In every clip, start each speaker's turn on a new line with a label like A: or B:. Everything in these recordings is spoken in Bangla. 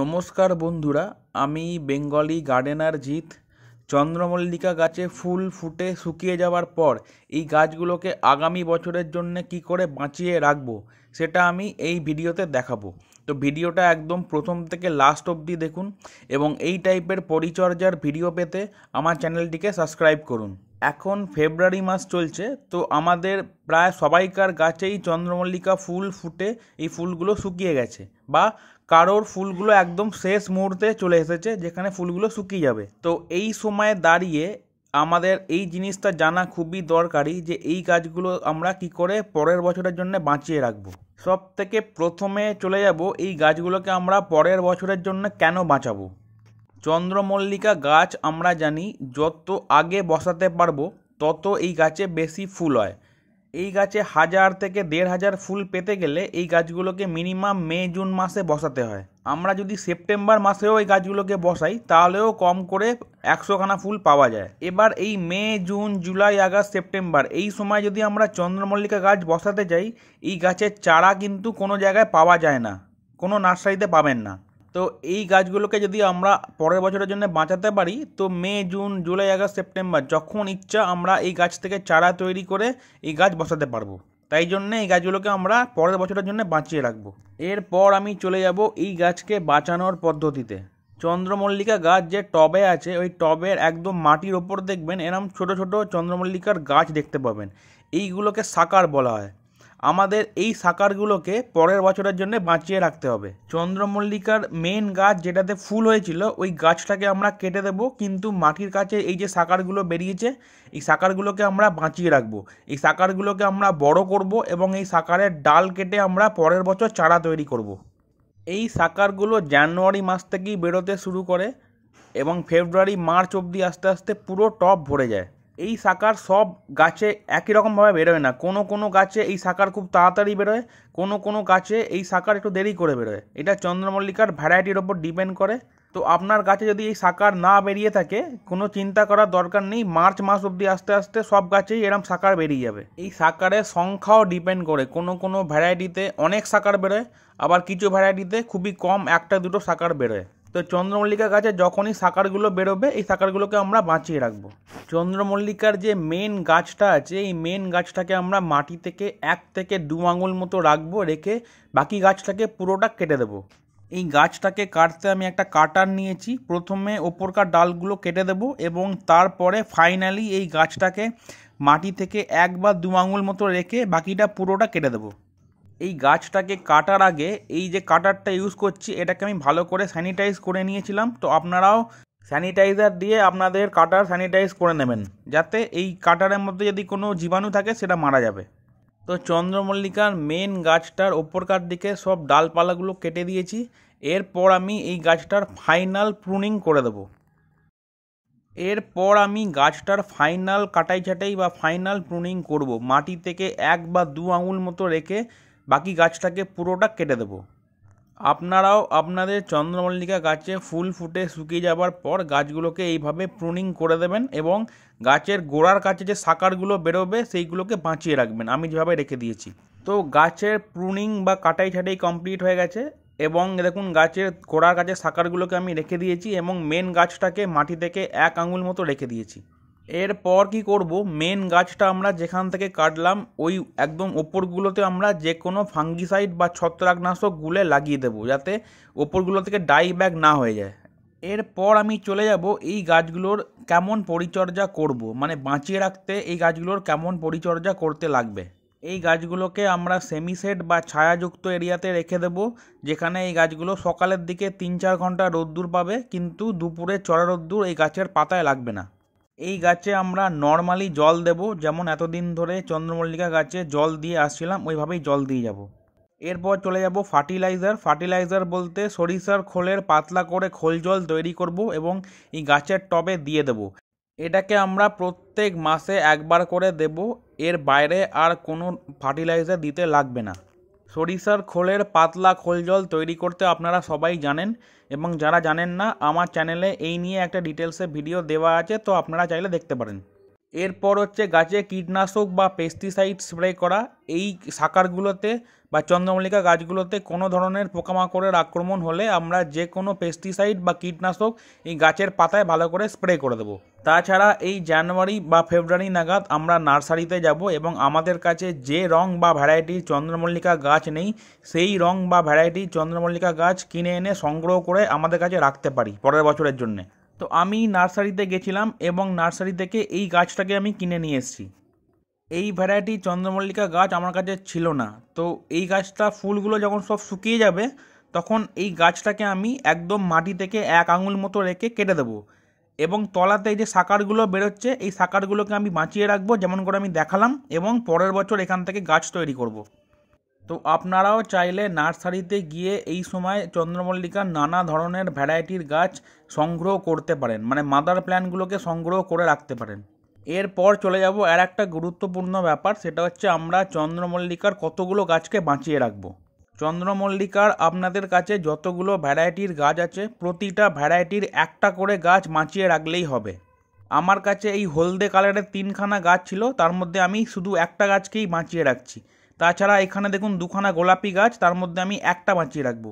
A: নমস্কার বন্ধুরা আমি বেঙ্গলি গার্ডেনার জিৎ চন্দ্রমল্লিকা গাছে ফুল ফুটে শুকিয়ে যাওয়ার পর এই গাছগুলোকে আগামী বছরের জন্য কি করে বাঁচিয়ে রাখবো সেটা আমি এই ভিডিওতে দেখাবো তো ভিডিওটা একদম প্রথম থেকে লাস্ট অবধি দেখুন এবং এই টাইপের পরিচর্যার ভিডিও পেতে আমার চ্যানেলটিকে সাবস্ক্রাইব করুন এখন ফেব্রুয়ারি মাস চলছে তো আমাদের প্রায় সবাইকার গাছেই চন্দ্রমল্লিকা ফুল ফুটে এই ফুলগুলো শুকিয়ে গেছে বা কারোর ফুলগুলো একদম শেষ মুহূর্তে চলে এসেছে যেখানে ফুলগুলো শুকিয়ে যাবে তো এই সময়ে দাঁড়িয়ে আমাদের এই জিনিসটা জানা খুবই দরকারি যে এই গাছগুলো আমরা কি করে পরের বছরের জন্য বাঁচিয়ে রাখবো সব থেকে প্রথমে চলে যাব এই গাছগুলোকে আমরা পরের বছরের জন্য কেন বাঁচাবো চন্দ্রমল্লিকা গাছ আমরা জানি যত আগে বসাতে পারবো তত এই গাছে বেশি ফুল হয় এই গাছে হাজার থেকে দেড় হাজার ফুল পেতে গেলে এই গাছগুলোকে মিনিমাম মে জুন মাসে বসাতে হয় আমরা যদি সেপ্টেম্বর মাসেও এই গাছগুলোকে বসাই তাহলেও কম করে একশোখানা ফুল পাওয়া যায় এবার এই মে জুন জুলাই আগস্ট সেপ্টেম্বর এই সময় যদি আমরা চন্দ্রমল্লিকা গাছ বসাতে চাই এই গাছের চারা কিন্তু কোনো জায়গায় পাওয়া যায় না কোনো নার্সারিতে পাবেন না তো এই গাছগুলোকে যদি আমরা পরের বছরের জন্য বাঁচাতে পারি তো মে জুন জুলাই আগস্ট সেপ্টেম্বর যখন ইচ্ছা আমরা এই গাছ থেকে চারা তৈরি করে এই গাছ বসাতে পারবো তাই জন্য এই গাছগুলোকে আমরা পরের বছরের জন্য বাঁচিয়ে রাখবো এরপর আমি চলে যাব এই গাছকে বাঁচানোর পদ্ধতিতে চন্দ্রমল্লিকা গাছ যে টবে আছে ওই টবের একদম মাটির ওপর দেখবেন এরম ছোট ছোট চন্দ্রমল্লিকার গাছ দেখতে পাবেন এইগুলোকে সাকার বলা হয় আমাদের এই সাকারগুলোকে পরের বছরের জন্য বাঁচিয়ে রাখতে হবে চন্দ্রমল্লিকার মেন গাছ যেটাতে ফুল হয়েছিল ওই গাছটাকে আমরা কেটে দেব কিন্তু মাটির কাছে এই যে সাকারগুলো বেরিয়েছে এই সাকারগুলোকে আমরা বাঁচিয়ে রাখবো এই সাকারগুলোকে আমরা বড় করব এবং এই সাকারের ডাল কেটে আমরা পরের বছর চারা তৈরি করব। এই সাকারগুলো জানুয়ারি মাস থেকেই বেরোতে শুরু করে এবং ফেব্রুয়ারি মার্চ অবধি আস্তে আস্তে পুরো টপ ভরে যায় এই শাখার সব গাছে একই রকমভাবে বেরোয় না কোনো কোনো গাছে এই শাখার খুব তাড়াতাড়ি বেরোয় কোনো কোনো গাছে এই শাখার একটু দেরি করে বেরোয় এটা চন্দ্রমল্লিকার ভ্যারাইটির ওপর ডিপেন্ড করে তো আপনার গাছে যদি এই শাখার না বেরিয়ে থাকে কোনো চিন্তা করার দরকার নেই মার্চ মাস অবধি আস্তে আস্তে সব গাছেই এরম শাখার বেরিয়ে যাবে এই শাখারের সংখ্যাও ডিপেন্ড করে কোনো কোনো ভ্যারাইটিতে অনেক শাখার বেরোয় আবার কিছু ভ্যারাইটিতে খুবই কম একটা দুটো শাখার বেরোয় তো চন্দ্রমল্লিকা গাছে যখনই শাখারগুলো বেরোবে এই শাখারগুলোকে আমরা বাঁচিয়ে রাখবো চন্দ্রমল্লিকার যে মেন গাছটা আছে এই মেন গাছটাকে আমরা মাটি থেকে এক থেকে দু আঙুল মতো রাখবো রেখে বাকি গাছটাকে পুরোটা কেটে দেবো এই গাছটাকে কাটতে আমি একটা কাটার নিয়েছি প্রথমে ওপরকার ডালগুলো কেটে দেবো এবং তারপরে ফাইনালি এই গাছটাকে মাটি থেকে এক বা দু আঙুল মতো রেখে বাকিটা পুরোটা কেটে দেবো এই গাছটাকে কাটার আগে এই যে কাটারটা ইউজ করছি এটাকে আমি ভালো করে স্যানিটাইজ করে নিয়েছিলাম তো আপনারাও স্যানিটাইজার দিয়ে আপনাদের কাটার স্যানিটাইজ করে নেবেন যাতে এই কাটারের মধ্যে যদি কোনো জীবাণু থাকে সেটা মারা যাবে তো চন্দ্রমল্লিকার মেন গাছটার ওপরকার দিকে সব ডালপালাগুলো কেটে দিয়েছি এরপর আমি এই গাছটার ফাইনাল প্রুনিং করে দেব এরপর আমি গাছটার ফাইনাল কাটাই ছাটাই বা ফাইনাল প্রুনিং করব মাটি থেকে এক বা দু আঙুল মতো রেখে বাকি গাছটাকে পুরোটা কেটে দেবো আপনারাও আপনাদের চন্দ্রমল্লিকা গাছে ফুল ফুটে শুকিয়ে যাবার পর গাছগুলোকে এইভাবে প্রুনিং করে দেবেন এবং গাছের গোড়ার কাছে যে সাকারগুলো বেরোবে সেইগুলোকে বাঁচিয়ে রাখবেন আমি যেভাবে রেখে দিয়েছি তো গাছের প্রুনিং বা কাটাই ছাটাই কমপ্লিট হয়ে গেছে এবং দেখুন গাছের গোড়ার কাছে সাকারগুলোকে আমি রেখে দিয়েছি এবং মেন গাছটাকে মাটি থেকে এক আঙুল মতো রেখে দিয়েছি এরপর কি করব মেন গাছটা আমরা যেখান থেকে কাটলাম ওই একদম ওপরগুলোতে আমরা যে কোনো ফাঙ্গিসাইড বা ছত্রাকনাশক গুলে লাগিয়ে দেবো যাতে ওপরগুলো থেকে ডাই ব্যাগ না হয়ে যায় এরপর আমি চলে যাব এই গাছগুলোর কেমন পরিচর্যা করব মানে বাঁচিয়ে রাখতে এই গাছগুলোর কেমন পরিচর্যা করতে লাগবে এই গাছগুলোকে আমরা সেমিসেট বা ছায়াযুক্ত এরিয়াতে রেখে দেব যেখানে এই গাছগুলো সকালের দিকে তিন চার ঘন্টা রোদ্দুর পাবে কিন্তু দুপুরে চড়া রোদ্দুর এই গাছের পাতায় লাগবে না এই গাছে আমরা নর্মালি জল দেব যেমন এতদিন ধরে চন্দ্রমল্লিকা গাছে জল দিয়ে আসছিলাম ওইভাবেই জল দিয়ে যাব এরপর চলে যাব ফার্টিলাইজার ফার্টিলাইজার বলতে সরিষার খোলের পাতলা করে খোল জল তৈরি করব এবং এই গাছের টবে দিয়ে দেব এটাকে আমরা প্রত্যেক মাসে একবার করে দেব এর বাইরে আর কোনো ফার্টিলাইজার দিতে লাগবে না সরিষার খোলের পাতলা খোল জল তৈরি করতে আপনারা সবাই জানেন এবং যারা জানেন না আমার চ্যানেলে এই নিয়ে একটা ডিটেলসে ভিডিও দেওয়া আছে তো আপনারা চাইলে দেখতে পারেন এরপর হচ্ছে গাছে কীটনাশক বা পেস্টিসাইড স্প্রে করা এই শাকারগুলোতে বা চন্দ্রমল্লিকা গাছগুলোতে কোনো ধরনের পোকামাকড়ের আক্রমণ হলে আমরা যে কোনো পেস্টিসাইড বা কীটনাশক এই গাছের পাতায় ভালো করে স্প্রে করে দেবো তাছাড়া এই জানুয়ারি বা ফেব্রুয়ারি নাগাদ আমরা নার্সারিতে যাব এবং আমাদের কাছে যে রং বা ভ্যারাইটির চন্দ্রমল্লিকা গাছ নেই সেই রং বা ভ্যারাইটির চন্দ্রমল্লিকা গাছ কিনে এনে সংগ্রহ করে আমাদের কাছে রাখতে পারি পরের বছরের জন্যে তো আমি নার্সারিতে গেছিলাম এবং নার্সারি থেকে এই গাছটাকে আমি কিনে নিয়ে এসেছি এই ভ্যারাইটি চন্দ্রমল্লিকা গাছ আমার কাছে ছিল না তো এই গাছটা ফুলগুলো যখন সব শুকিয়ে যাবে তখন এই গাছটাকে আমি একদম মাটি থেকে এক আঙুল মতো রেখে কেটে দেবো এবং তলাতে যে সাকারগুলো বেরোচ্ছে এই সাকারগুলোকে আমি বাঁচিয়ে রাখবো যেমন করে আমি দেখালাম এবং পরের বছর এখান থেকে গাছ তৈরি করব। তো আপনারাও চাইলে নার্সারিতে গিয়ে এই সময় চন্দ্রমল্লিকার নানা ধরনের ভ্যারাইটির গাছ সংগ্রহ করতে পারেন মানে মাদার প্ল্যানগুলোকে সংগ্রহ করে রাখতে পারেন এরপর চলে যাব আর একটা গুরুত্বপূর্ণ ব্যাপার সেটা হচ্ছে আমরা চন্দ্রমল্লিকার কতগুলো গাছকে বাঁচিয়ে রাখব চন্দ্রমল্লিকার আপনাদের কাছে যতগুলো ভ্যারাইটির গাছ আছে প্রতিটা ভ্যারাইটির একটা করে গাছ বাঁচিয়ে রাখলেই হবে আমার কাছে এই হলদে কালারের তিনখানা গাছ ছিল তার মধ্যে আমি শুধু একটা গাছকেই বাঁচিয়ে রাখছি তাছাড়া এখানে দেখুন দুখানা গোলাপি গাছ তার মধ্যে আমি একটা বাঁচিয়ে রাখবো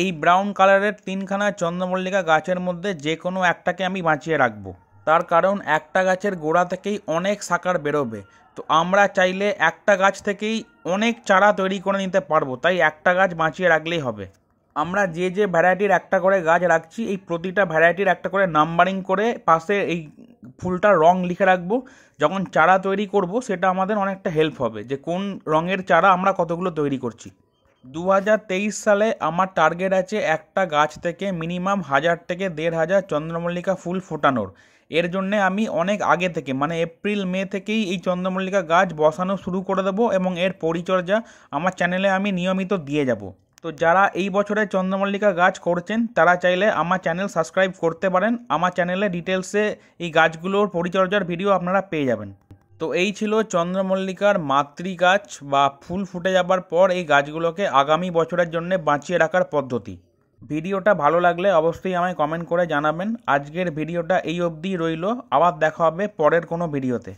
A: এই ব্রাউন কালারের তিনখানা চন্দ্রমল্লিকা গাছের মধ্যে যে কোনো একটাকে আমি বাঁচিয়ে রাখবো তার কারণ একটা গাছের গোড়া থেকেই অনেক শাখার বেরোবে তো আমরা চাইলে একটা গাছ থেকেই অনেক চারা তৈরি করে নিতে পারবো তাই একটা গাছ বাঁচিয়ে রাখলেই হবে আমরা যে যে ভ্যারাইটির একটা করে গাছ রাখছি এই প্রতিটা ভ্যারাইটির একটা করে নাম্বারিং করে পাশে এই ফুলটা রং লিখে রাখবো যখন চারা তৈরি করব সেটা আমাদের অনেকটা হেল্প হবে যে কোন রঙের চারা আমরা কতগুলো তৈরি করছি দু সালে আমার টার্গেট আছে একটা গাছ থেকে মিনিমাম হাজার থেকে দেড় হাজার চন্দ্রমল্লিকা ফুল ফোটানোর এর জন্যে আমি অনেক আগে থেকে মানে এপ্রিল মে থেকেই এই চন্দ্রমল্লিকা গাছ বসানো শুরু করে দেবো এবং এর পরিচর্যা আমার চ্যানেলে আমি নিয়মিত দিয়ে যাবো তো যারা এই বছরে চন্দ্রমল্লিকা গাছ করছেন তারা চাইলে আমার চ্যানেল সাবস্ক্রাইব করতে পারেন আমার চ্যানেলে ডিটেলসে এই গাছগুলোর পরিচর্যার ভিডিও আপনারা পেয়ে যাবেন তো এই ছিল চন্দ্রমল্লিকার মাতৃ গাছ বা ফুল ফুটে যাবার পর এই গাছগুলোকে আগামী বছরের জন্য বাঁচিয়ে রাখার পদ্ধতি ভিডিওটা ভালো লাগলে অবশ্যই আমায় কমেন্ট করে জানাবেন আজকের ভিডিওটা এই অবধি রইল আবার দেখা হবে পরের কোনো ভিডিওতে